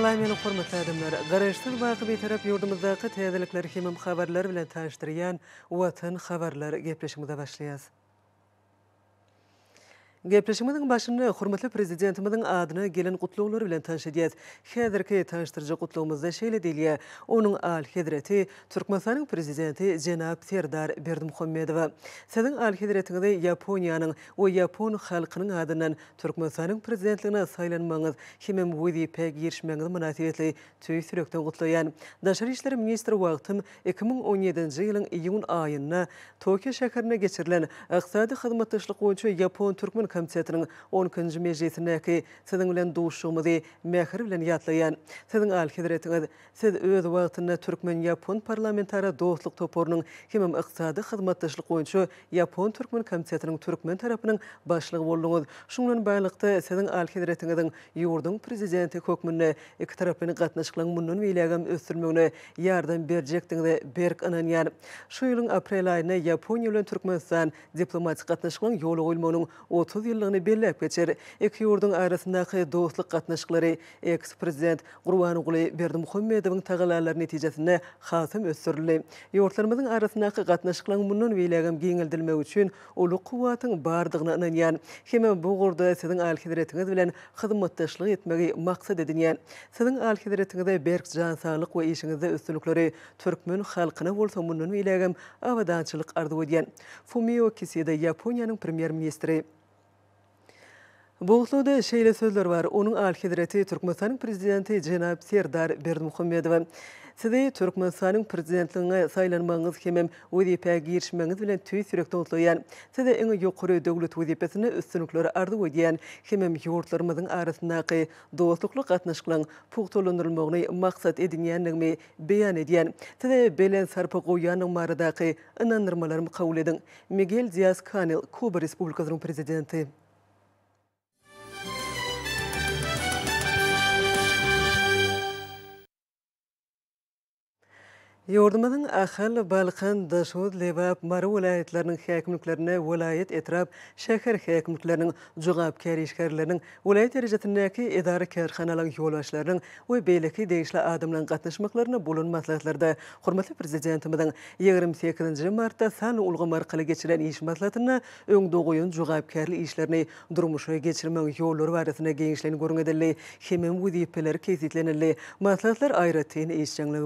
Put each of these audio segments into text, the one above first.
Salaam meni hormatly adamlar, garaşdyr baýyk bir taraf ýurdumyzdaky täzelikleri hem habarlar bilen taýşdyryan watan habarlary gepleşmäge başlaýarys. Гепрешимінің башыны құрметлі президентімінің адыны келін құтлығылар білен тәншедет. Хедірке тәнштіржі құтлығымызда шейлі дейле, оның әл хедіреті Түркмәсаның президенті Женап Тердар Бердімхоммедова. Сәдің әл хедіретіңді Японияның, о Япон халқының адынан Түркмасаның президентлігіне сайланмаңыз, хемем өйді пәк ершмәңді мұнатиетлі komitetiniň 10 nji mejlisine ki, siziň bilen duşuşmagy mehir bilen ýatlaýan, siziň al hyzratyňyz, siz öz wagtynda türkmen ýapon parlamentara dostluk toporunyň kimi ykdysady hyzmatdaşlyk boýunça ýapon türkmen komitetiniň türkmen tarapynyň başlygy bolýar. Şu bilen baýlykda siziň al ýurdun prezidenti kökmünde iki tarapyny gatnaşyklaryň mundan bilen ösdürmegine ýardam berjekdigini berk ananyan. Şu ýylyň aprel aýyna Ýaponiýa bilen Türkmenistan diplomatik gatnaşyklaryň ýoly goýulmagynyň 30 ýyllygyny belläp geçer. Iki ýurduň arasyndaky dostluk gatnaşyklary eks prezident Gurbany Berdi Berdimuhammedowyň tagalalary netijesinde hasym ösürildi. Ýurtlarymyzyň arasyndaky gatnaşyklaryň mundan beýlegem giňeldilmek üçin uly quwwatyň bardygyny anan. Hemme bu gurda siziň alhidretiňiz bilen hyzmatdaşlyk etmegi maksat edinýän. Siziň alhidretiňizde berk jan sağlyk we işiňizde üstünlikleri türkmen halkyna bolsa mundan beýlegem awadançylyk ardy bolýan. Fumio Kiseda Ýaponiýanyň premier ministri Boğuslada şeyle бар, бар оның alhidreti Türkmenistan'ın prezidenti Cenab Serdar Berdimuhamedova. Сізде Түркменстанның президентлігіне сайланмаңыз кемем өзепе кирішмеңіз білен түй сүректің ұтлыян. Сізде еңі юқыры дөгіліт арды өдиян, кемем юғыртларымыздың арасындақы достықлы қатнышқылың пұқтылындырылмағыны мақсат едінгенлігіме бейан едиян. Сізде белен сарпы Мигель Диас Канел, Куба Республикасының президенті. Yordumanın axal, balxan, daşud, lebab, maru olayetlərinin xəyəkmüklərinə olayet etirab, şəkər xəyəkmüklərinin cüqab kəri işgərlərinin, olayet dərəcətinin nəki edarə kərxanalan yolaşlarının və beləki deyişlə adımlan qatnışmaqlarına bulun matlatlarda. Xurmatlı prezidentimidən 28. martda San ulgu marqalı geçirən iş matlatına ön doğuyun cüqab kəri işlərini durmuşu geçirmən yollur varətina gəyişlərini qorun edirli, xəmin vədiyyibələri kəsitlənirli, matlatlar ayrı təyini iş canlı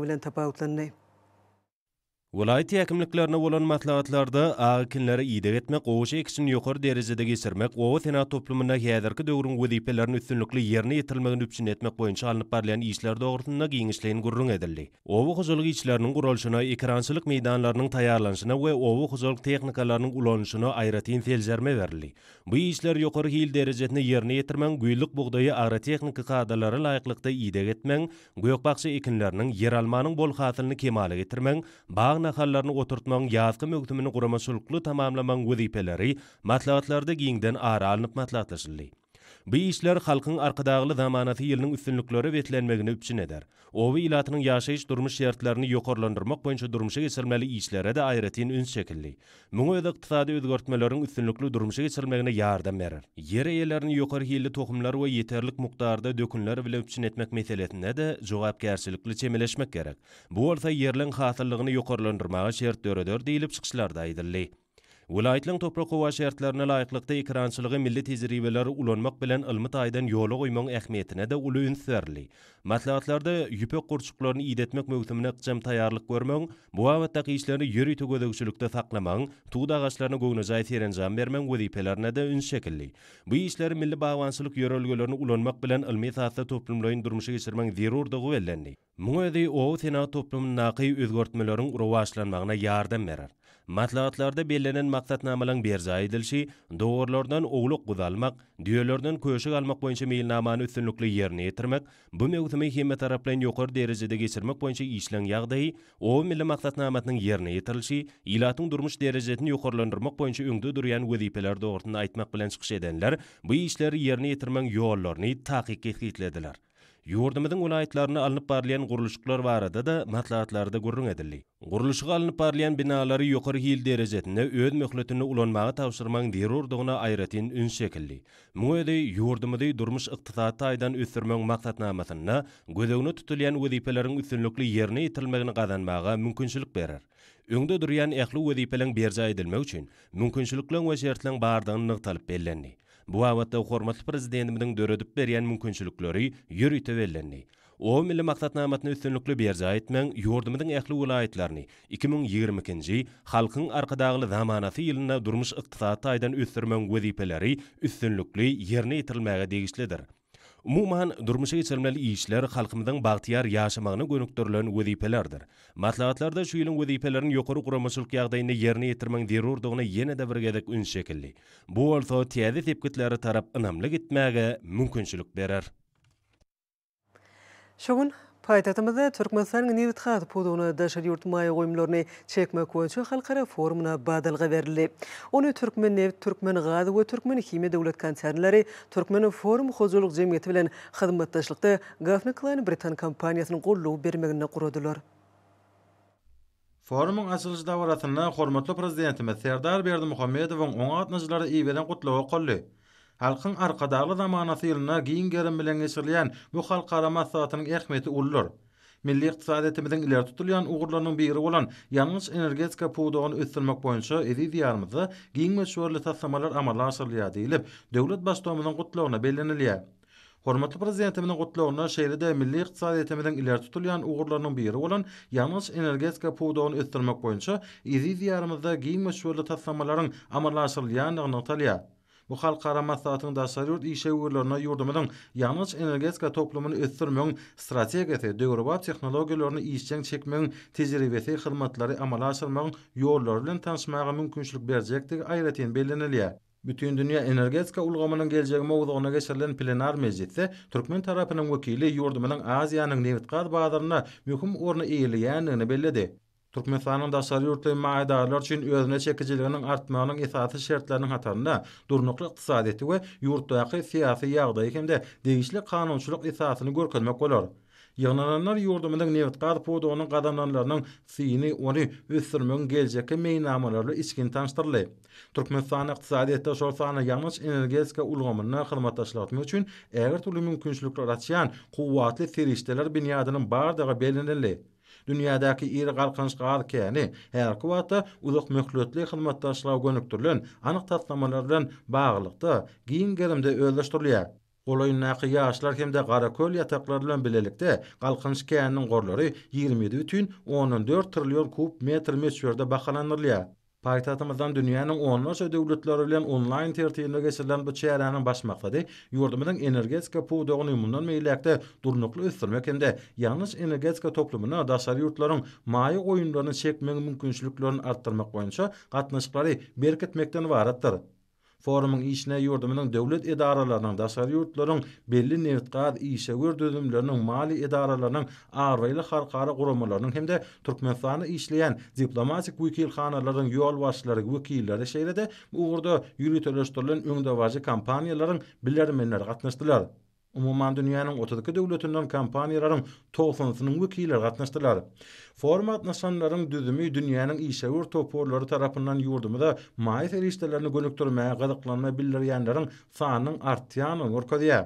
Vilayet hakimliklerine bolan maslahatlarda aqinlere iydeg etmek qowuş ekisini yuqur derejede gesirmek O ota toplumuna hiyadirki döwrün wudiplerini üstünlikli yerine yetirmegini üçin etmek boýunça alınıp barlan işler dogrundan giňişleýin gurrun edildi. Owu huzurlyk işlerini gurulşyna ekrançylyk meýdanlarynyň taýýarlanyşyna we owu huzurlyk tehnikalarynyň ulanyşyna aýratyn felzerme berildi. Bu işler yuqur hil derejetini yerine yetirmek güýlük bugdaýy agra tehniki kadrlary laýyklykda iydeg etmek, güýök ekinleriniň yer almanyň bol hatyny kemale getirmek, mahallarni o'tirtmoq yazgı mögtümini qurama sulqulu tamamlaman vazipelari matlaatlarda giyingden ara alınıp matlatlashildi Bu işler halkın arkadağlı zamanatı yılının üstünlükleri vetlenmegini üpçün eder. Ovi ilatının yaşayış durmuş yertlerini yokorlandırmak boyunca durmuşa geçirmeli işlere de ayretin üns çekilli. Muna ödü iktisadi ödgörtmelerin üstünlüklü durmuşa geçirmegini yardım verir. Yere yerlerini yokor hiyeli tohumlar ve yeterlik muktarda dökünler vile üpçün etmek meseletine de cevap gersilikli gerek. Bu olsa yerlen hatırlığını yokorlandırmağa şert dörödör deyilip çıkışlarda Vilayetliň toprak howa şertlerine laýyklykda ekrançylygy milli tejribeleri ulanmak bilen ilmi taýdan ýoly goýmak ähmiýetine de uly üns berli. Matlaatlarda ýüpe gurçuklaryny iýdetmek möhümine gyjam taýýarlyk görmek, bu wagtda işleri ýürütüp gödäkçilikde saklamak, tuwda agaçlaryny gowunaja aýtyran jam bermek wezipelerine de üns şekilli. Bu işler milli bagwansylyk ýörelgelerini ulanmak bilen ilmi taýsa toplumlaryň durmuşy geçirmek zerurdygy bellendi. Muňa de o senat toplumyny naqy özgörtmeleriň rowaşlanmagyna ýardam berer. Matlaatlarda bellenen maqsadnamalang berza edilşi dogorlardan ogluq gudalmak, düyelerden köşük almak boyunca meilnamanı üstünlükli yerine etirmek, bu meutumi himme taraplayn yokor derecede geçirmek boyunca işlang yağdayi, o milli maqsadnamatnang yerine etirilshi, ilatun durmuş derecedini yokarlandirmak boyunca ungdu duryan wedipelar dogortan aytmak bilan chikish edenler, bu işleri yerini etirman yorlarini taqik etik Yurdumyň ulaýatlaryny alınıp barlyan gurulşyklar barada da matlaatlarda gurrun edildi. Gurulşyga alınıp barlyan binalary ýokary hil derejetinde öň möhletini ulanmagy täwşirmäň diýer urdugyna aýratyn üns şekilli. Möhüde yurdumyň durmuş ykdysady aýdan ösürmäň maksatnamasyna gödegini tutulýan wezipeleriň üstünlikli ýerini ýetirmegini gazanmaga mümkinçilik berer. Öňde durýan ähli wezipeleriň berjaýdylmagy üçin mümkinçilikleriň we şertleriň bardygyny Бұ аватты қормалы президентімінің дөрідіп берген мүмкіншіліклері үйір үйтевелленіні. О, милі мақтатнаматын үстінліклі берзі айтмен, юрдымының әқлі ұла айтларыны 2020 й халқын арқыдағылы заманасы еліна дұрмыш ұқтысаты айдан үстірмен өзіпелері үстінліклі еріне етірілмәғі дегішілідір. Umuman durmuşa geçirmeli işler halkımızın bağıtiyar yaşamağını gönüktörlüğün vizipelerdir. Matlaatlarda şu yılın vizipelerin yukarı kuramışılık yağdayını yerine yetirmen derur doğuna yeni de vergedek ün şekilli. Bu olsa tiyazı tepkitleri tarap ınamlı gitmege mümkünçülük berer. Şogun, Paýtatymyzda Türkmenistanyň Nirit hatyp podyny daşary ýurt maýy goýumlaryny çekme köwçe halkara forumyna badalga berildi. Onu Türkmen neft, Türkmen gazy we Türkmen himi döwlet konsernleri Türkmen forum hozurlyk jemgyýeti bilen hyzmatdaşlykda Gafni Klein Britan kompaniýasynyň gollugy bermegine gurulýar. Forumyň asyl daýratyna hormatly prezidentimiz Serdar Berdimuhammedowyň 10 adnajylary iýerden gutlawy gollady. halkın arkadağlı zamanasıyla giyin gerim bilen geçirilen bu halkara masatının ehmeti ullur. Milli iqtisadiyyatimizin iler tutulyan uğurlarının biri olan yanlış energetika puğdoğunu üstürmek boyunca edi diyarımızı giyin meşhurli tasamalar amala aşırlıya deyilip devlet başlamının kutluğuna belleniliya. Hormatly prezidentimiň gutlugyna şeýlede milli ykdysadyýetimiziň iler tutulýan ugurlarynyň biri bolan ýalnyz energetika puwdagyny ýetirmek boýunça ýeri diýarymyzda giň meşhurly tassamalaryň amalga aşyrylýanyny Bu halqara maşgalaatynyň daşary ýurt işe ýurlyna ýordamyny, ýagnyç energetika toplumyny ösdürmegiň strategiyasy, deňurwa tehnologiýalaryny iňçe çekmegi, tezeleýän hyzmatlary amala aşyrmagyň ýollaryndan täsmaga mümkinçilik berjekdigi aýratyn bellenildi. Bütin dünýä energetika ulgamynyň geljegi mowzugyna girilen plenar mesjette Türkmen tarypyň wekili ýurdumyň Aziýanyň netijäk bardyny möhüm ornuny eýeleýändigini bellidi. Turkmenistanyň daşary ýurt ýa-da maýdarlar üçin özüne çekijiligini artmanyň esasy şertlerini hatanda durnuklyk iqtisadiýeti we ýurtdaky syýasy ýagdaýy hemde degişli kanunçylyk esasyny görkezmek bolar. Ýagnananlar ýurdumyň newet garp howdanyň gadananlarynyň syny ony üstürmek geljekä meýnamalarla içkin tanıştyrly. Türkmenistan iqtisadiýatda şol sahany energetika ulgamyna hyzmat taşlatmak üçin äger türli mümkinçilikler açan quwwatly terişdeler binýadynyň dünýädäki iri qalqanşqa gal kəni hər qvata uzoq möxlötli xizmatdaşla anyk anıq tatnamalardan bağlıqda giyin gerimde öldəşdürlüyə Olay naqı yaşlar hem de Qaraköl yataqları bilen bilelikde qalqınç kəyinin qorları 27.14 trilyon kub metr məsfərdə baxalanırlar. Paýtatymyzdan dünýäniň onuň şu döwletleri bilen onlaýn tertiýinde geçirilen bu çäranyň baş maksady ýurdumyň energetika puwdugyny ümumdan meýilläkde durnukly ösdürmek hem-de ýalňyş energetika toplumyna daşary ýurtlaryň maýy goýunlaryny çekmegi mümkinçiliklerini artdyrmak boýunça gatnaşyklary berketmekden baratdyr. Forumun işine yurdumunun devlet edaralarının, dasar yurtların belli nevtgaad işe yurdumlarının, mali edaralarının, arvaylı xarqara qurumlarının, hem de Turkmenfana işleyen diplomatik vikil khanalarının, yol vasilari vikilari şeyleri, uurda yurda yurda yurda yurda yurda umuman dünýäniň 32 döwletinden kampaniýalaryň 90-synyň wekilleri Format Forum atnaşanlaryň düzümi dünýäniň işewür toporlary tarapyndan ýurdumyda maýy ferişdelerini gönükdirmäge gadaklanma bildirýänleriň sanynyň artýanyny görkezýär.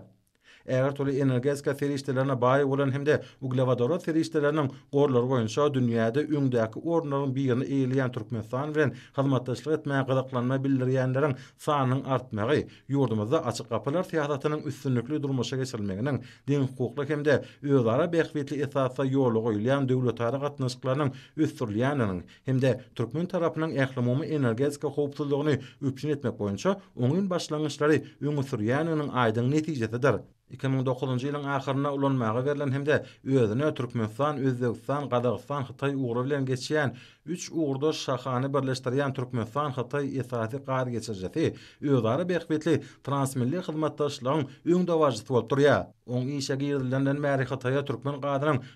eger toly energetika ferişdelerine bay bolan hemde uglavadoro ferişdelerinin gorlar boyunça dunyada öňdäki ornaryň birini eýleýän Türkmenistan bilen hyzmatdaşlyk etmäge gadaklanma bildirýänleriň sanynyň artmagy yurdumuzda açyk gapylar siýasatynyň üstünlüklü durmuşa geçirilmeginiň din hukukly hemde özara behwetli esasa ýoluny goýýan döwlet ara gatnaşyklarynyň üstürlýäniniň hemde Türkmen tarapynyň ählimomy energetika howpsuzlygyny üpçin etmek boýunça oňyň başlanyşlary öňe sürýäniniň aýdyň 2009-njy ýylyň ahyryna ulanmagy berilen hemde özüne Türkmenistan, Özbegistan, Gazagystan, Hytaý, Uruguay bilen geçýän üç uğurda şahani birleştiriyen fan Hatay İsaati qar geçirjeti özara bekvetli transmilli xizmatdaşlaryň öň dowajysy bolup durýar. Oň işe girdilenden märi Hataýa Türkmen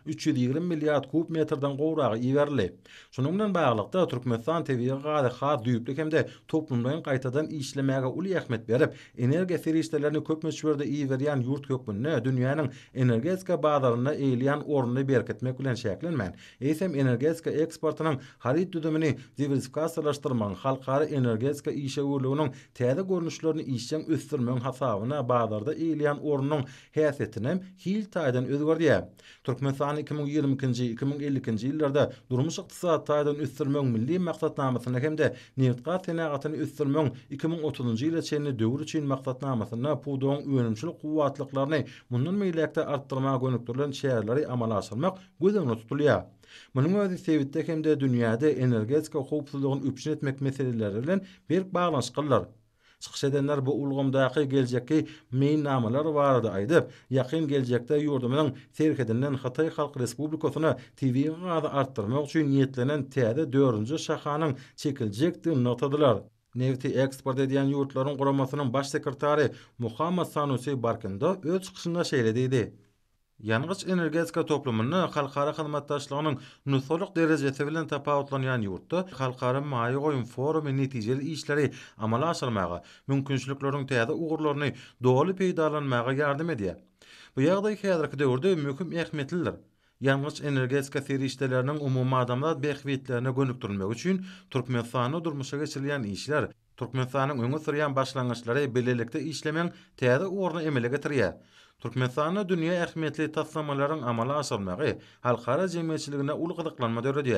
320 milliard kub metrdan gowrağı iwerli. Şonuň bilen baglykda Türkmenistan TV gady har düýüplik hemde toplumdan gaýtadan işlemäge uly ähmet berip, energiýa ferişdelerini köp möçberde yurt ýurt köpünü dünýäniň energetika bazarlaryna eýilýän orny berkitmek bilen şäklenmän. Esem energetika Xarit düdümini diversifikasiyalaşdırman, halkary energetika işe wörlüginiň täze görnüşlerini işçiň üstünmegi hasabyna baýlarda eýleýän ornuň häsiýetini hil taýdan özgärdi. Türkmenistan 2020-nji 2050-nji ýyllarda durmuş ykdysat taýdan üstünmegi milli maksatnamasyna hemde nirtga tenagatyny üstünmegi 2030-njy ýyla çenli döwür üçin maksatnamasyna pudoň öňünçülik gowatlyklaryny mundan meýlekde artdyrmak gönükdirilen şäherleri amala aşyrmak gözüňe tutulýar. Munun özü sebitde hem de dünýäde energetika howpsuzlygyny üpjün etmek bir baglanşyklar. Çyqsa edenler bu ulgymdaky geljekki meýin namalar barada aýdyp, ýakyn geljekde ýurdumyň edilen Hatay Halk Respublikasyna TV ýagdaýy artdyrmak üçin niýetlenen täze 4-nji şahanyň çekiljekdigini Nevti eksport edýän ýurtlaryň guramasynyň baş sekretary Muhammad Sanusi barkynda öz çykyşynda şeýle diýdi. Yangıç energetika toplumunu halkara hıdmattaşlığının nusoluk derecesi bilen tapa otlanayan yurttu, halkara maayi oyun forumi neticeli işleri amala asırmağa, mümkünçlüklerinin teyada uğurlarını doğalip eydalanmağa yardım Bu yağda iki adrakı da ordu mümküm energetika seri işlerinin umumi adamda bekvetlerine gönüklerine gönüklerine gönüklerine gönüklerine gönüklerine gönüklerine gönüklerine gönüklerine gönüklerine gönüklerine gönüklerine gönüklerine gönüklerine Türkmenistan'a dünya ähmiýetli taýdanlaryň amala aşyrmagy halkara jemgyýetçiligine ul gyzyklanma döredi.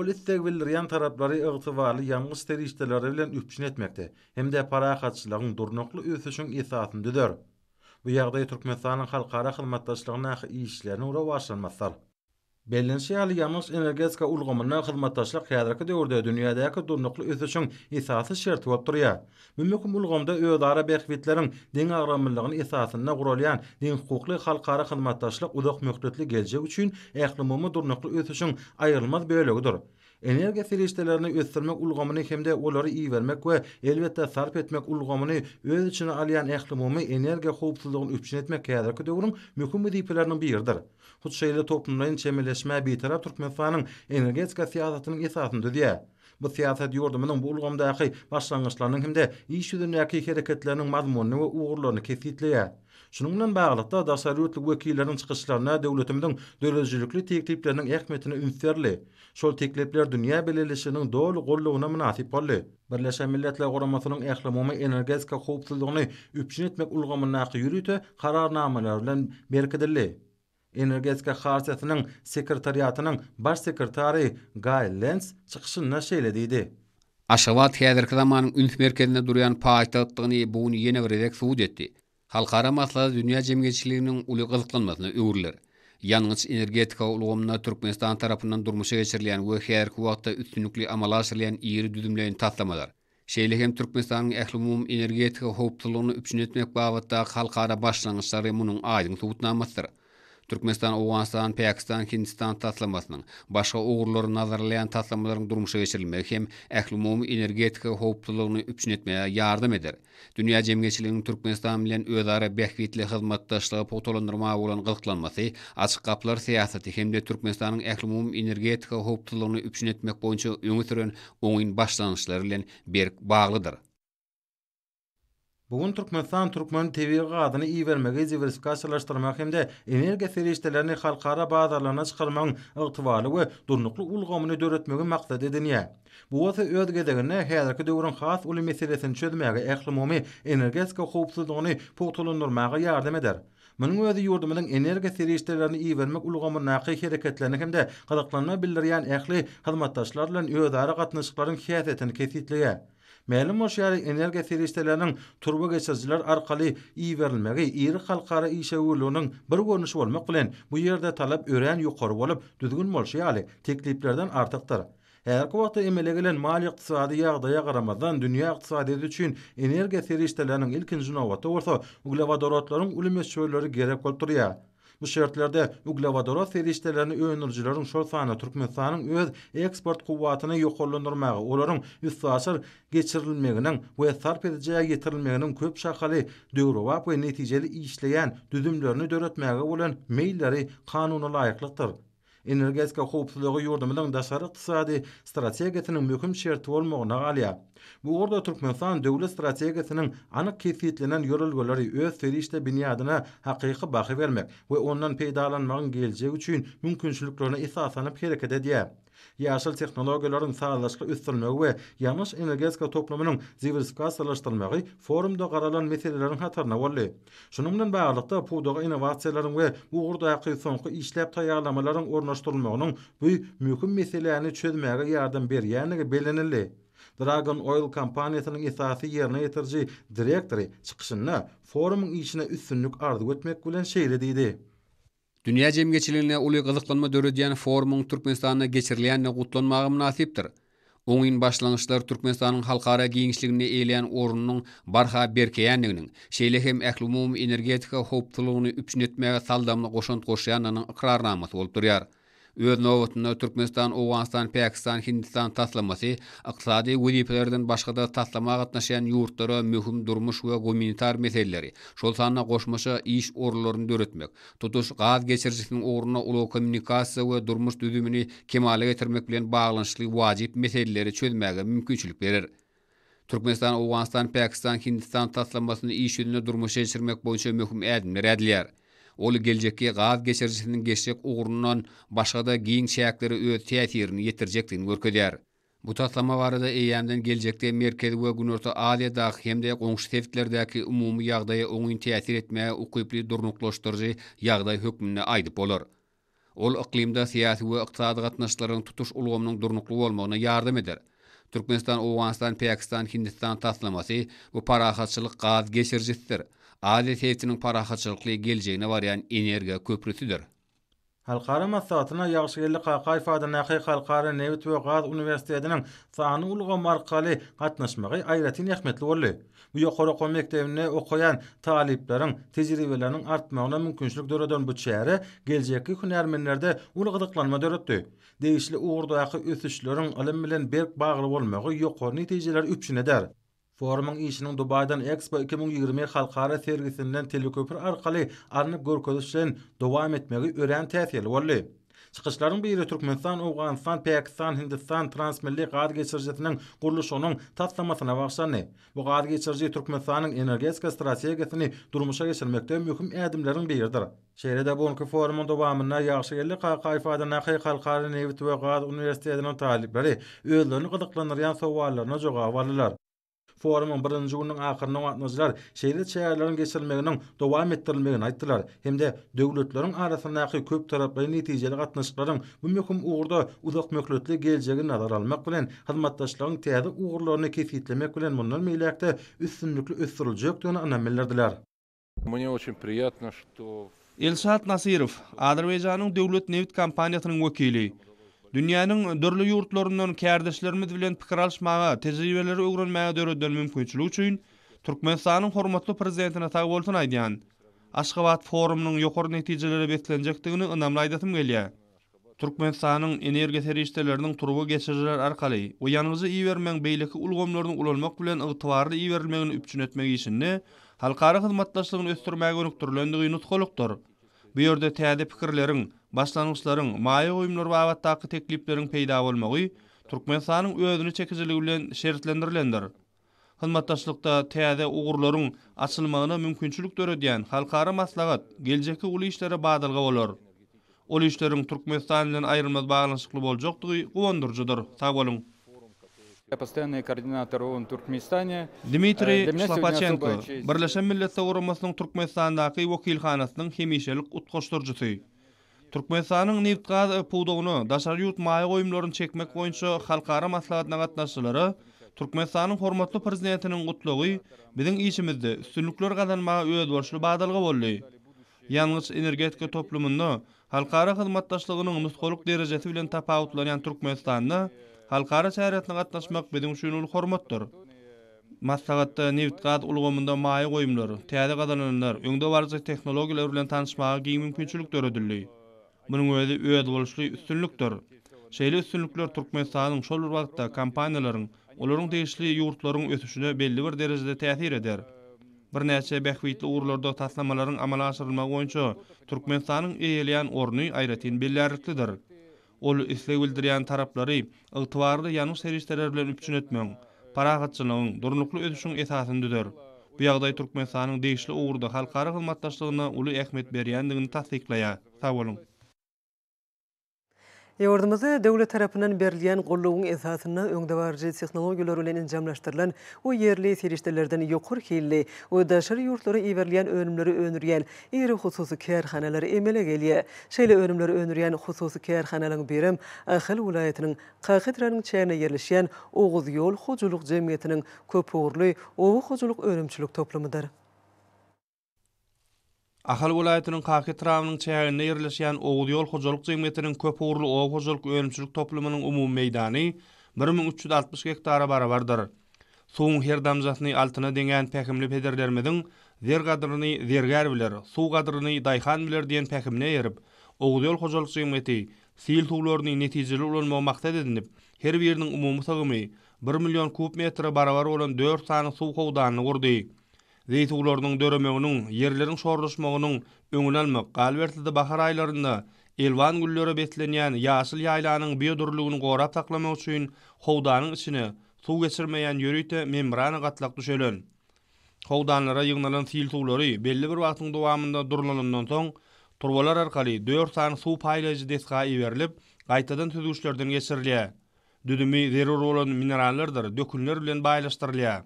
Ol bilen bilirýän taraplary ygtybarly ýangyş terişdeleri bilen üpçin etmekde hemde paraýatçylygyň durnukly ösüşiň esasyny düdür. Bu ýagdaý Türkmenistanyň halkara hyzmatdaşlygyna ýa işlerini ura başlanmaslar. Bellin ýaly ýanyş energetika ulgamyna hyzmatdaşlyk ýadraky döwürde dünýädäki durnukly ösüşiň esasy şert bolup durýar. Mümkin ulgamda öýdara berhbetleriň deň agramlygyny esasyna gurulýan deň hukukly halkara hyzmatdaşlyk uzak möhletli geljek üçin ählimimi durnukly ösüşiň aýrylmaz bölegidir. Energiýa ferişdelerini ösdürmek ulgamyny hemde olary iýi bermek we elbetde sarp etmek ulgamyny öz içine alýan ählimimi energiýa howpsuzlygyny üçin etmek ýadraky döwürüň mümkin diýipleriniň toplumlaryň çemeli birleşme bir taraf Türkmenistan'ın energetika siyasetinin esasını düzye. Bu siyaset yurdumunun bu ulgamdaki başlangıçlarının hem de iş üzerindeki hareketlerinin mazmununu ve uğurlarını kesitliye. Şununla bağlı da dasaryutlu vekillerin çıkışlarına devletimizin dörözcülüklü tekliplerinin ehmetini ünserli. Şol teklipler dünya belirlişinin doğal gulluğuna münasip oldu. Birleşen Milletler Kuramasının ehlamumi energetika etmek Energetika Xarsiyatynyň sekretariatynyň baş sekretary Guy Lens çykşyny näşele diýdi. Aşawat häzirki zamanyň ünüp merkezine durýan paýtalyklygyny bu gün ýene bir edek suw etdi. Halkara maslahat dünýä jemgyýetçiliginiň uly gyzyklanmasyna öwrüler. Ýalňyç energetika ulgamyna Türkmenistan tarapyndan durmuşa geçirilen we häzirki wagtda üstünlikli amala aşyrylýan ýeri düzümleýän tatlamalar. Şeýle hem Türkmenistanyň ähli umum energetika howpçylygyny üçin etmek babatda halkara başlangyçlary munyň aýdyň tutnamasydyr. Türkmenistan, Awganistan, Pakistan, Hindistan taslamasynyň başga ugurlary nazarlayan taslamalaryň durmuşa geçirilmegi hem ähli umumy energetika howpsuzlygyny üçin etmäge ýardam eder. Dünýä jemgyýetçiliginiň Türkmenistan bilen özara bähbetli hyzmatdaşlygy potolandyrma bolan gyzyklanmasy açyk gaplar syýasaty hem de Türkmenistanyň ähli umumy energetika howpsuzlygyny üçin etmek boýunça süren oňyn başlanyşlary bilen berk baglydyr. Bugün Türkmenistan Türkmen TV adyny iý bermegi diversifikasiýalaşdyrmak hemde energiýa serişdelerini halkara baýdarlana çykarmak ygtybaly we durnukly ulgamyny döretmegi maksat edinýär. Bu wagtda öýdgedegine häzirki döwrün has uly meselesini çözmäge ähli mömi energetika howpsuzlygyny pogtulandyrmaga ýardam eder. Munyň öýdi ýurdumyň energiýa serişdelerini iý bermek ulgamy naqy hereketlerini hemde gadaqlanma bildirýän ähli hyzmatdaşlar bilen öýdara gatnaşyklaryň kifayetini Mälim o şeýle energiýa ferişdelerini turba geçizler arkaly iýerilmegi ýeri halkara işewulunyň bir görnüşi bolmak bilen bu ýerde talap ören ýokary bolup düzgün bolşy ýaly tekliplerden artykdyr. Her kuwatda gelen maliýe iqtisadi ýagda ýagramadan dünýä iqtisadiýeti üçin energiýa ferişdelerini ilkin jünowata bolsa, uglewadorlaryň ulumy söýlerleri gerek bolýar. Bu şertlerde uglavadora sedişlerini öönürcülerin şol sana Türkmenistan'ın öz eksport kuvvatını yokorlundurmağı, oların üstasır geçirilmeginin ve sarp edeceği getirilmeginin köp şakali dövruvap ve neticeli işleyen düzümlerini dörötmeğe olan meyilleri kanuna layıklıktır. Energetika hopsuluğu yurdumunun dasarik iqtisadi strategiyatının mühüm sherti olmağına alia. Bu orada Turkmenistan döwlet strategiýasynyň anyk kesitlenen ýörelgeleri öz ferişte binýadyna hakyky bahy bermek we ondan peýdalanmagyň geljek üçin mümkinçiliklerini esaslanyp hereket edýär. Ýaşyl tehnologiýalaryň sahalaşyşy üstünlüğü we ýanyş energetika toplamynyň diversifikasiýalaşdyrmagy forumda garalan meseleleriň hatarna wally. Şonuň bilen baýlykda pudagy ve we bu urda ýa-da soňky işläp taýýarlamalaryň ornaşdyrylmagynyň büýük möhüm meseleläni çözmäge ýardam Dragon Oil kompaniýasynyň esasy ýerine ýetirji direktory çykyşyna forumyň içine üstünlük ardy Etmek bilen şeýle diýdi. Dünya Uli uly gyzyklanma döredýän forumyň Türkmenistanyna geçirilýänini gutlanmagy münasipdir. Oňyň başlangyçlary Türkmenistanyň halkara giňişligine eýleýän barha berkeýändigini, şeýle hem ähli-umumy energetika howpçylygyny üçnetmäge saldamly goşan goşýanlaryň ikrarnamasy bolup durýar. Öz nowatynda Türkmenistan, Owganistan, Pakistan, Hindistan taslamasy, iqtisadi wulyplerden başga da taslama gatnaşan ýurtlara möhüm durmuş we gumanitar meseleleri, şol sanyna goşmaşa iş orunlaryny döretmek, tutuş gaz geçirjisiniň oruna ulu kommunikasiýa we durmuş düzümini kemale getirmek bilen baglanyşly wajyp meseleleri çözmäge mümkinçilik berer. Türkmenistan, Owganistan, Pakistan, Hindistan taslamasyny iş ýurduna durmuş geçirmek boýunça möhüm ädimler ol gelecekki gaz geçirjisinin geçecek uğrunan başqa da giyin şeyakları öz teatirini yetirecektin görkeder. Bu tatlama varada EYM'den gelecekte merkezi ve günorta Aliye dağı hemde qonşu teftlerdeki umumi yağdaya oyun teatir etmeye ukuipli durnukloşturji yağdaya hükmüne aydıp olur. Ol iqlimda siyasi ve iqtisadi qatnaşlarının tutuş ulgomunun durnukluğu olmağına yardım edir. Türkmenistan, Oğanistan, Pakistan, Hindistan taslaması bu parahatçılık qaz geçirjistir. adet hetsinin parahatçılıklı gelceğine varyan energiya köprüsüdür. Halkara masatına yaxşı gelli qaqay fayda naqi halkara nevit ve qaz üniversitetinin sani ulgu markali hatnaşmağı ayretin yakmetli olu. Bu yokhoro komik devine okuyan talibların tecrübelerinin artmağına mümkünçlük bu çeyre gelecekki kün ermenlerde ulgu dıklanma dörüdü. Deyişli uğurduakı üthüşlörün alim bilin bilin bilin bilin bilin bilin Forumun işinin Dubai'dan Expo 2020 halkara sergisinden telekopir arkali anlık görkodusun devam etmeli ören tesiyeli oldu. Çıkışların bir yeri Türkmenistan, Uğanistan, Pakistan, Hindistan, Transmilli qad geçircisinin kuruluşunun tatlamasına vaxsanı. Bu qad geçirci Türkmenistan'ın energetika strategisini durmuşa geçirmekte mühküm edimlerin bir yerdir. Şehirde de bu unki forumun dobamına yaxşı gelli qalqa ifadana qalqa ifadana qalqa ifadana qalqa ifadana qalqa forumyň birinji gününiň akyrynyň wagtynda şeýle çäýlerini geçirmeginiň dowam etdirilmegini aýtdylar. Hemde döwletleriň arasyndaky köp tarapy netijeli gatnaşyklaryň bu möhüm ugurda uzak möhletli geljegini nazar almak bilen hyzmatdaşlaryň täze ugurlaryny kesitlemek bilen bunlar meýlekde üstünlikli ösdürüljek anamellerdiler. Nasirov, döwlet neft kompaniýasynyň wekili, Dünyanın dörlü yurtlarından kardeşlerimiz bilen pikir alışmağa, tecrübeleri öğrenmeye dörüden mümkünçülüğü üçün, Türkmenistan'ın hormatlı prezidentine tağı boltan aydiyan. Aşkabat forumunun yokor neticeleri beslenecektiğini önemli aydatım geliyya. Türkmenistan'ın enerji teriştelerinin turbo geçiriciler arkali, o yanınızı iyi vermen beyleki ulgomlarının ulanmak bilen ıgıtıvarlı iyi vermen iyi vermen iyi vermen iyi vermen iyi vermen Bu vermen iyi başlanuslaryň maýy goýumlar wagtdaky tekliplerini peýda bolmagy türkmen sanyň özüni çekizligi bilen şertlendirilendir. Hyzmatdaşlykda täze ugurlaryň açylmagyna mümkinçilik döredýän halkara maslahat geljekki uly işlere bagdalga bolar. Uly işleriň türkmen sanynyň aýrylmaz baglanyşykly boljakdygy gowandyrjydyr. Sag boluň. Постоянный координатор ООН Туркменистане Дмитрий Слопаченко, Бирлашкан Миллиттер Туркменистандагы Türkmenistanyň Neftgaz e, pudoğunu, daşary ýurt maýy goýumlaryny çekmek boýunça halkara maslahat nagatnaşçylary Türkmenistanyň hormatly prezidentinin qutlogi, biziň işimizde üstünlikler gazanma öwred bolşly badalga boldy. Ýalňyş energetika toplumyny halkara hyzmatdaşlygynyň musgoluk derejesi bilen tapawutlanýan Türkmenistanyň halkara şäheretine gatnaşmak biziň üçin ulug hormatdyr. Maslahatda Neftgaz ulgamynda maýy goýumlary, täze gazananlar, öňde barjak tehnologiýalar bilen tanışmagy giň mümkinçilik Bunun özü öýet bolşly üstünlükdir. Şeýle üstünlükler türkmen sahasynyň şol wagtda kompaniýalaryň, olaryň täsirli ýurtlaryň ösüşüne belli bir derejede täsir eder. Bir näçe bähwitli urlarda taslamalaryň amala aşyrylmagy boýunça Türkmenistanyň sahasynyň eýelýän orny aýratyn bellärlikdir. Ol isle bildirýän taraplary ygtybarly ýanyş serişleri bilen üçin etmeň. Parahatçylygyň durnukly ösüşiň esasyndyr. Bu ýagdaý Türkmenistanyň sahasynyň degişli urlarda halkara hyzmatdaşlygyna uly ähmiýet berýändigini täsdiklaýar. Sag Yordumuzda dövlet tarapından berilýän gollugyň esasyna öňde barjy bilen injamlaşdyrylan we yerli serişdelerden ýokur hilli we daşary ýurtlara iberilýän önümleri önürýän ýeri hususy kärhanalary emele gelýär. Şeýle önümleri önürýän hususy kärhanalaryň birim Ahyl welaýatynyň Qaqytranyň çäne ýerleşen Oguz ýol hojuluk jemgyýetiniň köpürli owu hojuluk örümçilik toplamydyr. Ahal vilayatynyň Kaky trawynyň çäýinde ýerleşýän Oğul ýol hojalyk jemgyýetiniň köp ugurly oğul hojalyk ölümçilik toplumynyň umumy meýdany 1360 hektara barabardyr. Suwun her damzasyny altyna deňän pähimli pederlerimiziň zer gadryny zergär biler, suw gadryny daýhan biler diýen pähimine ýerip, Oğul ýol hojalyk jemgyýeti Sil tuğlarını neticeli olan muhmakta edinib. her birinin umumu sağımı 1 milyon kub metri baravar olan 4 tane su kovdanını kurdu. Zeytuglarının dörömeğinin, yerlerin şorlaşmağının öngünel mekkalvertlidi bahar aylarında elvan güllörü betlenyen yasıl yaylanın biodurluğunu qorap taklama üçün xovdanın içini su geçirmeyen yörüyte membrana qatlaq düşölön. Xovdanlara yığnalan fil tuğları belli bir vaxtın duvamında durlanından son turbalar arkali 4 tan su paylayıcı deska iverilip qaytadan tüzgüçlerden geçirliyə. Düdümü zerur olan minerallardır, dökünler bilen baylaştırliyə.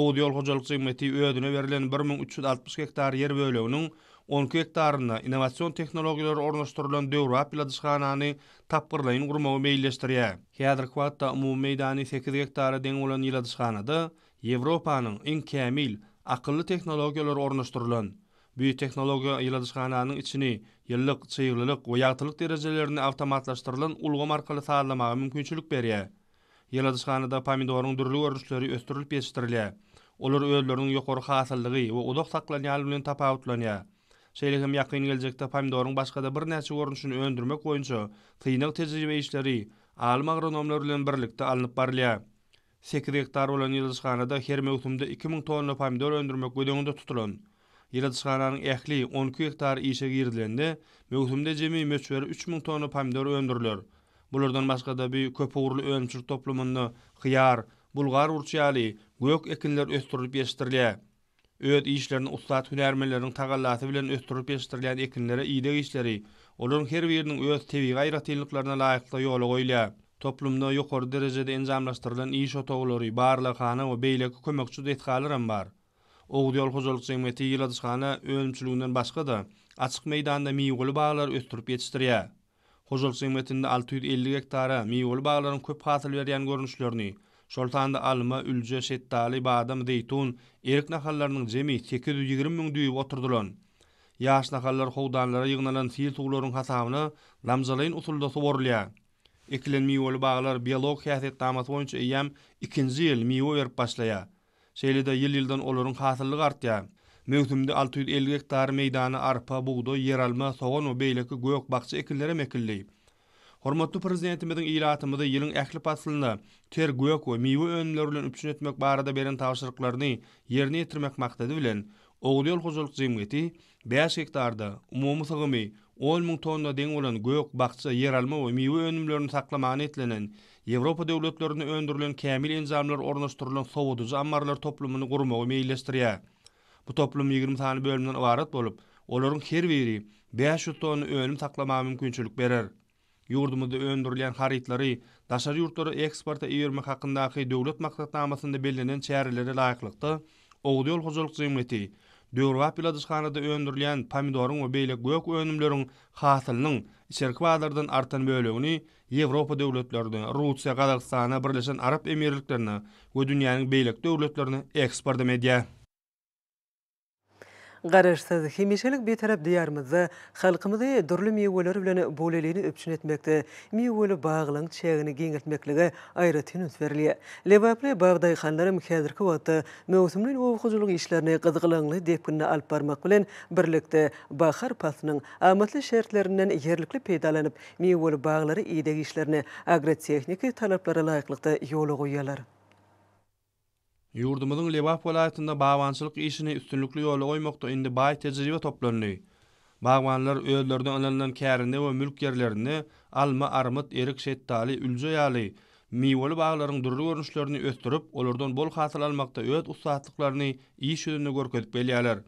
Oğuz Yol Hojalyk Jemgyýeti öýüne berilen 1360 hektar ýer bölegiň 12 hektarynda innowasion tehnologiýalary ornaşdyrylan döwür apyla dyşgananyny tapgyrlaýyn gurmagy meýilleşdirýär. Kädir kwatda umumy meýdany 8 hektara deň bolan ýyla Evropanın Ýewropanyň iň kämil teknologiyalar tehnologiýalary ornaşdyrylan teknologiya tehnologiýa ýaladyşgananyň içini ýyllyk, çyýrlylyk we ýagtylyk derejelerini awtomatlaşdyrylan ulgam arkaly taýdanlamagy mümkinçilik berýär. Yeladışxanada pomidorun dürlü örnüşleri östürülüp yetiştirilýär. Olar özlerini ýokary hasyldygy we uzak saklanýarlygy bilen tapawutlanýar. Şeýlegem ýakyn geljekde pomidorun başgada da bir näçe örnüşini öndürmek boýunça tyýnyk tejribe işleri alym agronomlar bilen birlikde alynyp barylýar. Sekir hektar bolan yeladışxanada her mewsumda 2000 tonna pomidor öndürmek goýdugynda tutulýar. Yeladışxananyň ähli 12 hektar işe girdilende mewsumda jemi möçweri 3000 tonna pomidor öndürilýär. Bulardan başga da büyük köp uğurlu ölümçür toplumunda hıyar, bulgar urçyali, gök ekinler östürülüp yeştirilir. Öğüt işlerini ustaat hünermelerinin tağallatı bilen östürülüp yeştirilir ekinlere iyide işleri, onların her birinin öz tevi gayratiyyliklerine layıklı yolu koyla. Toplumda yukarı derecede encamlaştırılan iyiş otogoları, barla kana ve beylek kömökçü de bar. Oğudu yol hocalık cengmeti yiladışkana ölümçülüğünden başka da, açık meydanda miyugolü bağlar östürülü bağlar Hojol sümetinde 650 hektara miýol baglaryň köp hasyl berýän görnüşlerini, şoltanda alma, üljö, şetdali, badam, zeytun, erik nahallarynyň jemi 820 000 düýüp oturdylan. Ýaş nahallar howdanlara ýygnalan sir tuglaryň hasabyny lamzalayn usulda töwürlä. Eklen miýol baglar biologik häsiýet tamamy boýunça ýam 2-nji ýyl miýol berip başlaýar. de ýyl-ýyldan olaryň hasyllygy artýar. Mövsümde 650 hektar meydana arpa, buğdoy, yeralma, soğan we beýleki goýuk bagça ekilleri mekilli. Hormatly prezidentimiziň ýylatymyzda ýylyň ähli ter goýuk we miýwe önümleri bilen etmek barada beren taýşyryklaryny ýerine ýetirmek maksady bilen Oğuz huzuluk gozulyk 5 hektarda umumy sagymy 10 000 tonna deň bolan goýuk bagça, yeralma we miýwe önümlerini saklamagyny etlenen Ýewropa döwletlerini öndürilen kämil enzimler ornaşdyrylan sowuduzy ammarlar toplumyny gurmagy meýilleşdirýär. Bu toplum 20 tane bölümden avarat bolup, olorun her biri 500 ton önüm saklama mümkünçülük berer. Yurdumuzda öndürilen haritları, daşar yurtları eksporta eğirme hakkındaki devlet maksatlamasında belirlenen çeyrelere layıklıktı. Oğdu yol hozuluk zimleti, Dörva piladışkanada öndürülen pomidorun ve beylek gök önümlörün hasılının içerkvadardan artan bölüğünü Evropa devletlerine, Rusya, Kazakistan'a, Birleşen Arap Emirliklerine ve dünyanın beylek devletlerine eksporta medya. Гарашсыз хемишелік бетарап диярмызы, халқымызы дүрлі мейуелер білін болелені өпшін етмекті, мейуелі бағылың чәгіні генгілтмеклігі айры теніз верлі. Леваплы бағдай ханларым кәзіркі ватты, мәусімнің оғықұжылық ишлеріне қызғылыңлы депкінні алып бармақ білін бірлікті бахар пасының аматлы шәртлерінен ерліклі пейдаланып, мейуелі бағылары идегі ишлеріне агротехника талаплары лайықлықты yolu Yurdumuzun Lebap vilayatında bağwançylyk işini üstünlükli ýoly goýmakda indi baý tejribe toplandy. Bağvanlar öýlerden alynan kärinde we mülk yerlerini alma Armut, erik şetdali üljö ýaly miýewli baglaryň durly görnüşlerini ösdürip, olardan bol hasyl almakda öýet ussatlyklaryny iýi şöhretli görkezip belýärler.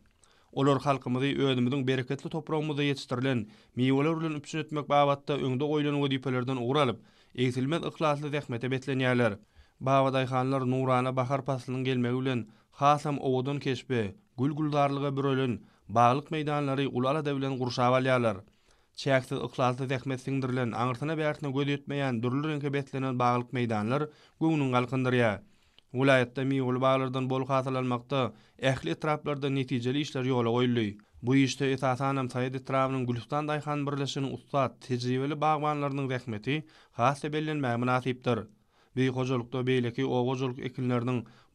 Olar halkymyzy öýümüziň bereketli toprağymyzda ýetirilen miýewler bilen bağvatta babatda öňde o wadiýpelerden ugralyp, eýtilmez ihlasly zekmete betlenýärler. Bavaday xanlar nurana bahar paslının gelme ulen, xasam oodun kesbe, gül gül bir ölen, bağlıq meydanları ulala devlen gursavaliyalar. Çeaksız ıqlazda zekmet sindirlen, anırtana bayartna göz etmeyen, dürlür enke beslenen bağlıq meydanlar gönlün galkındırya. Ulayatda mi ulu bağlardan bol qatil almaqda, traplarda etraplarda işler oyluy. Bu işte etasanam sayed etrafının gülistan dayxan Bey hojalukda beyleki ogojuluk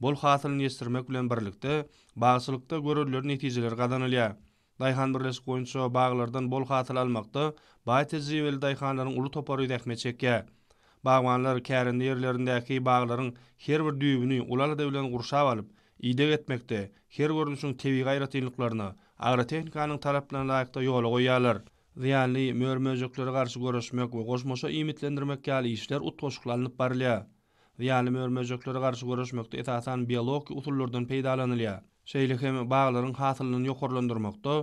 bol hasylyny ýetirmek bilen birlikde baýsylykda görülýär netijeler gadanylýar. Dayhan birleşik goýunçy baýlardan bol hasyl almakda baý tejribeli daýhanlaryň uly toparyny täkme çekýär. Baýwanlar kärin ýerlerindäki baýlaryň her bir düýbini ulala döwletden gurşap alyp ýetdirip etmekde. Her gurulyşyň täbii gaýratynlyklaryny agrotehnikanyň talaplaryna laýykda ýol goýýarlar. ziyanlı mörmöjüklere garşı görüşmek we goşmoşa ümitlendirmek kali işler utgoşuklanyp barlyar. Ziyanlı mörmöjüklere garşı görüşmekde esasan biolog usullardan peýdalanylýar. Şeýle hem baglaryň hasylynyň ýokurlandyrmakda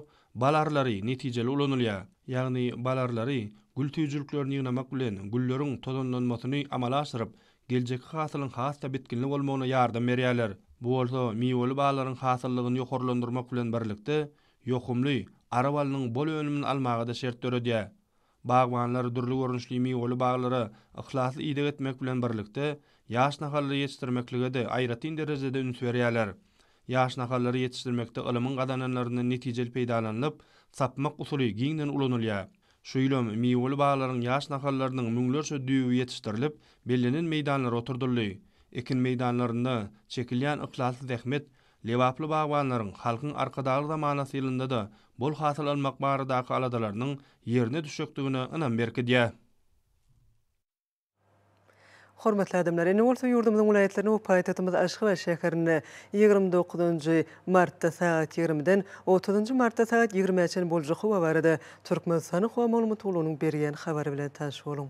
balarlary netijeli ulanylýar. Ýagny balarlary gül tüýjürlüklerini ýygnamak bilen güllerini tozlandyrmasyny amala aşyryp geljek hasylyň has ta bitkinlik bolmagyna ýardam berýärler. Bu bolsa miýewli balarlaryň hasylygyny ýokurlandyrmak bilen birlikde ýokumly Arawalnyň bol önümini almagy da şert töredi. Bagwanlar durly görünüşli mi baglary ihlaslı ideg etmek bilen birlikde ýaş nahallary ýetirmekligi de aýratyn derejede üns berýärler. Ýaş nahallary ýetirmekde ilimin gadananlaryny netijeli peýdalanyp sapmak usuly giňden ulanylýar. Şu ýylym mi goly baglaryň ýaş nahallarynyň müňlerçe düýü ýetirilip, bellenin meýdanlary oturdyldy. Ekin meýdanlaryna çekilýän ihlaslı zähmet Левапли бағбанларын халқын арқыдағы да маңасы елінді ді, бұл хасыл алмақ бары дағы аладаларының еріне түшіктігіні ұнан беркі де. Құрметлі әдімлер, әне олса үйірдіміздің ұлайетлеріні ұпайтатымыз әшқы ба шәкірінні 29 мартта сағат 20-ден 30 мартта сағат 20-әчен болжы құва барады. Түркмөз саны құва мағылымы толуының берген қабары білен таңшы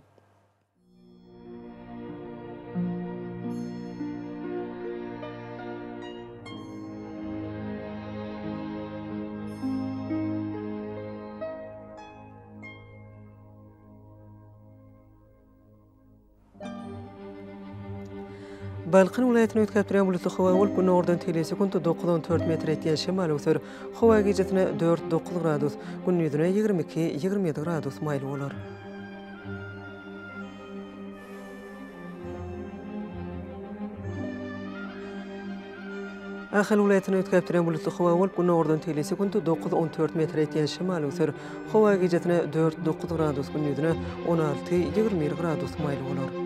Balkan ulayatını ötkat bir ambulatı xova ul kun ordan telesi 9-14 metr etken şemal usur. Xova gecetine 4-9 gradus, kun yüzüne 22-27 gradus mail olur. Ahal ulayatını ötkat bir ambulatı xova ul kun ordan telesi 9-14 metr etken şemal usur. Xova gecetine 4-9 gradus, kun yüzüne 16-20 gradus mail bolar.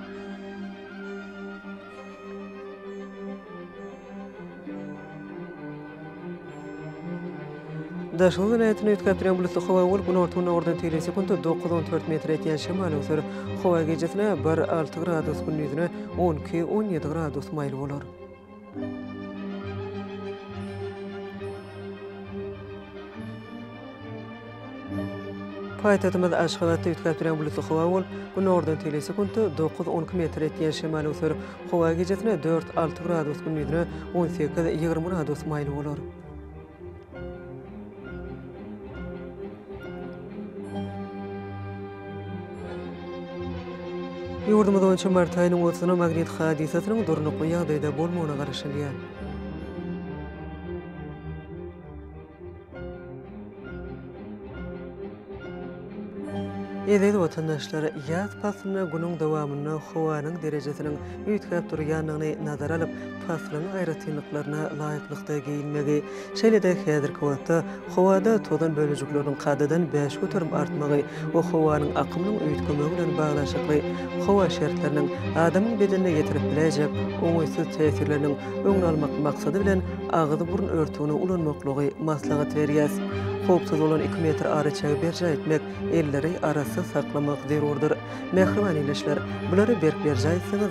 Daşlı vilayetin ötkap diren bulutlu hava ol, bu nortu na ordan tiri sekundu, doqqudu on törd metri etiyan usur, hava gecetine bar altı gradus bu nüydüne on ki on yedi gradus mail olur. Paitatimad aşkalatı ötkap diren bulutlu hava ol, bu ordan sekundu, doqqudu on şemal usur, hava gecetine dörd altı gradus on sekundu, Ёрд мудон чо мартай нүм гуцно магнит хадисатр нүм дур нүку ýa-da watandaşlara ýat pasyna gunyň dowamyny howanyň derejesini üýtgep turmagyny nazara alyp paslany aýratynlyklaryna laýyklykda geyinmegi şeýle de häzirki wagtda howada tozan bölejkleriň kadydan beswütürp artmagy o howanyň aqymyny üýtgep möhür baglanyşykmy howa şertlerini adamyň bedenine getirip biläjek o ýsyz täsirlerini öň salmak maksady bilen agyry burun örtüni ulanyp möklügi maslahat berýär. Hopsuz olan 2 metr ara berja etmek, elleri arası saklamak zerordur. Mehriman ilişler, bulary berip berja etsiniz,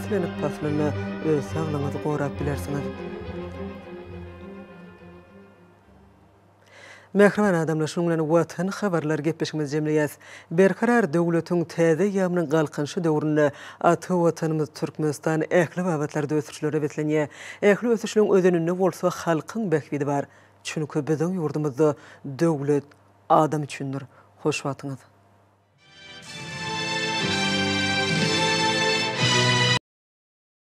islenip paslanma, öz sağlamaz qorab bilersiniz. Mehriman adamla şunglanı watan xabarlar gepeşimiz cemliyaz. Berkarar dövlütün täze yamının qalqınşı dövrünü aty watanymyz Türkmenistan əhli vavatlar ösürçülere vətləniyə. Əhli ösürçüliň əhli vətləniyə əhli vətləniyə bar. чүнкі біздің үрдімізді дөулет адам үшін Хош Қошуатыңыз.